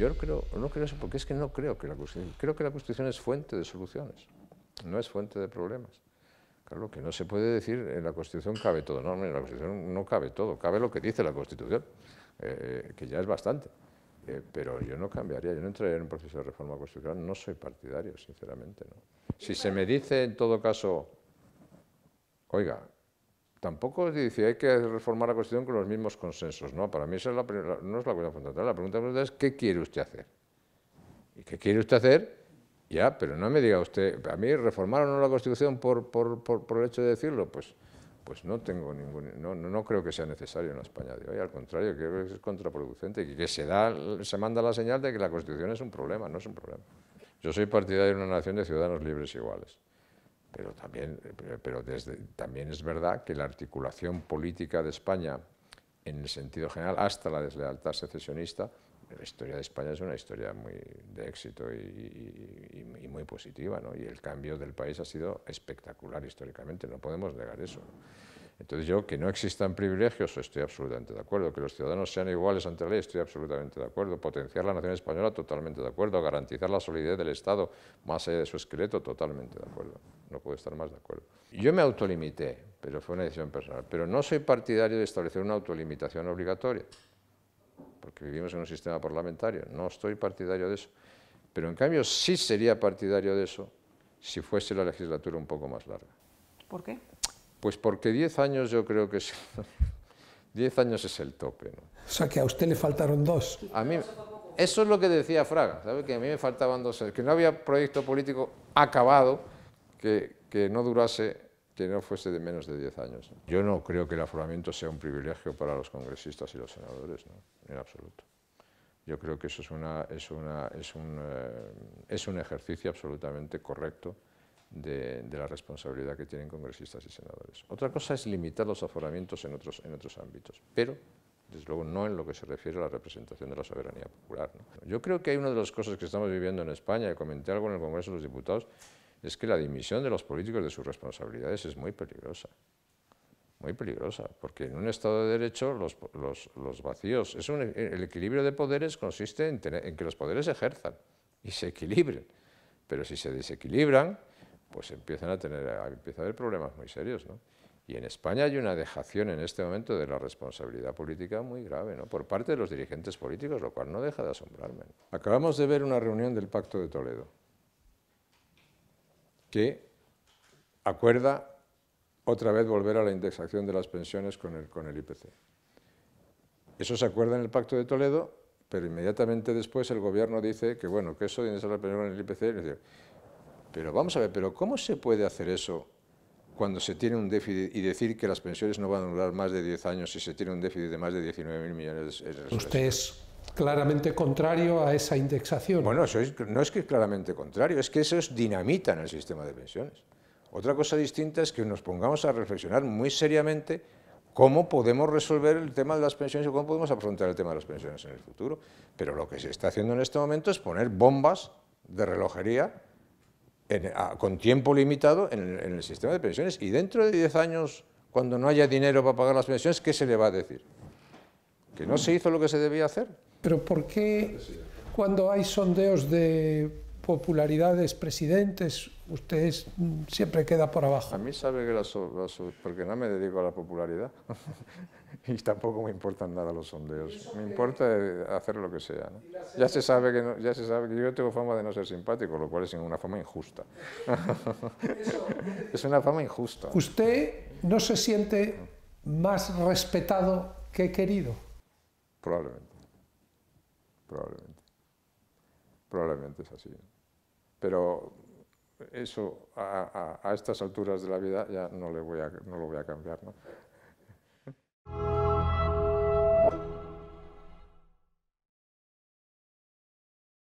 Yo no creo, no creo eso porque es que no creo que la Constitución, creo que la Constitución es fuente de soluciones, no es fuente de problemas. Claro, que no se puede decir en la Constitución cabe todo. No, en la Constitución no cabe todo, cabe lo que dice la Constitución, eh, que ya es bastante. Eh, pero yo no cambiaría, yo no entraría en un proceso de reforma constitucional, no soy partidario, sinceramente. ¿no? Si se me dice en todo caso, oiga, tampoco dice hay que reformar la Constitución con los mismos consensos. No, para mí esa no es la cuestión fundamental. La pregunta fundamental es qué quiere usted hacer. ¿Y qué quiere usted hacer? Ya, pero no me diga usted, a mí reformar o no la Constitución por, por, el hecho de decirlo, pues, pues no tengo ningún, no, creo que sea necesario en España de hoy, al contrario, creo que es contraproducente y que se, manda la señal de que la Constitución es un problema, no es un problema. Yo soy partidario de una nación de ciudadanos libres e iguales. Pero también, pero desde, también es verdad que la articulación política de España, en el sentido general, hasta la deslealtad secesionista, la historia de España es una historia muy de éxito y, muy positiva, ¿no? Y el cambio del país ha sido espectacular históricamente, no podemos negar eso. Entonces yo, que no existan privilegios, estoy absolutamente de acuerdo, que los ciudadanos sean iguales ante la ley, estoy absolutamente de acuerdo, potenciar la nación española, totalmente de acuerdo, garantizar la solidez del Estado, más allá de su esqueleto, totalmente de acuerdo, no puedo estar más de acuerdo. Yo me autolimité, pero fue una decisión personal, pero no soy partidario de establecer una autolimitación obligatoria, porque vivimos en un sistema parlamentario, no estoy partidario de eso, pero en cambio sí sería partidario de eso si fuese la legislatura un poco más larga. ¿Por qué? Pues porque 10 años yo creo que es... años es el tope. O sea, que a usted le faltaron dos. A mí, eso es lo que decía Fraga, que a mí me faltaban dos que no había proyecto político acabado que, no durase, que no fuese de menos de 10 años. Yo no creo que el aforamiento sea un privilegio para los congresistas y los senadores, ¿no? en absoluto. Yo creo que eso es, es, un, eh, es un ejercicio absolutamente correcto de, la responsabilidad que tienen congresistas y senadores. Otra cosa es limitar los aforamientos en otros, en otros ámbitos, pero desde luego no en lo que se refiere a la representación de la soberanía popular. Yo creo que hay una de las cosas que estamos viviendo en España, y comenté algo en el Congreso de los Diputados, es que la dimisión de los políticos de sus responsabilidades es muy peligrosa. Muy peligrosa, porque en un Estado de Derecho los, los, los vacíos, es el equilibrio de poderes consiste en, en que los poderes ejerzan y se equilibren, pero si se desequilibran, pues empiezan a tener, a haber problemas muy serios, Y en España hay una dejación en este momento de la responsabilidad política muy grave, ¿no? por parte de los dirigentes políticos, lo cual no deja de asombrarme. Acabamos de ver una reunión del Pacto de Toledo, que acuerda otra vez volver a la indexación de las pensiones con el, con el IPC. Eso se acuerda en el Pacto de Toledo, pero inmediatamente después el gobierno dice que, bueno, que eso de indexar las pensiones con el IPC, pero vamos a ver, pero ¿cómo se puede hacer eso cuando se tiene un déficit y decir que las pensiones no van a durar más de 10 años si se tiene un déficit de más de 19.000 millones de euros? Usted es claramente contrario a esa indexación. Bueno, no es que es claramente contrario, es que eso es dinamita en el sistema de pensiones. Otra cosa distinta es que nos pongamos a reflexionar muy seriamente cómo podemos resolver el tema de las pensiones y cómo podemos afrontar el tema de las pensiones en el futuro. Pero lo que se está haciendo en este momento es poner bombas de relojería con tiempo limitado en el, en el, sistema de pensiones. Y dentro de 10 años, cuando no haya dinero para pagar las pensiones, ¿qué se le va a decir? ¿Que no se hizo lo que se debía hacer? Pero ¿por qué cuando hay sondeos de popularidades presidentes, usted mm, siempre queda por abajo. A mí sabe que las, porque no me dedico a la popularidad y tampoco me importan nada los sondeos. Me importa eh, hacer lo que sea. Ya se sabe que ya se sabe que yo tengo fama de no ser simpático, lo cual es una fama injusta. es una fama injusta. ¿Usted no se siente más respetado que querido? Probablemente. Probablemente. Probablemente es así. Pero eso a, estas alturas de la vida ya no, le voy no lo voy a cambiar.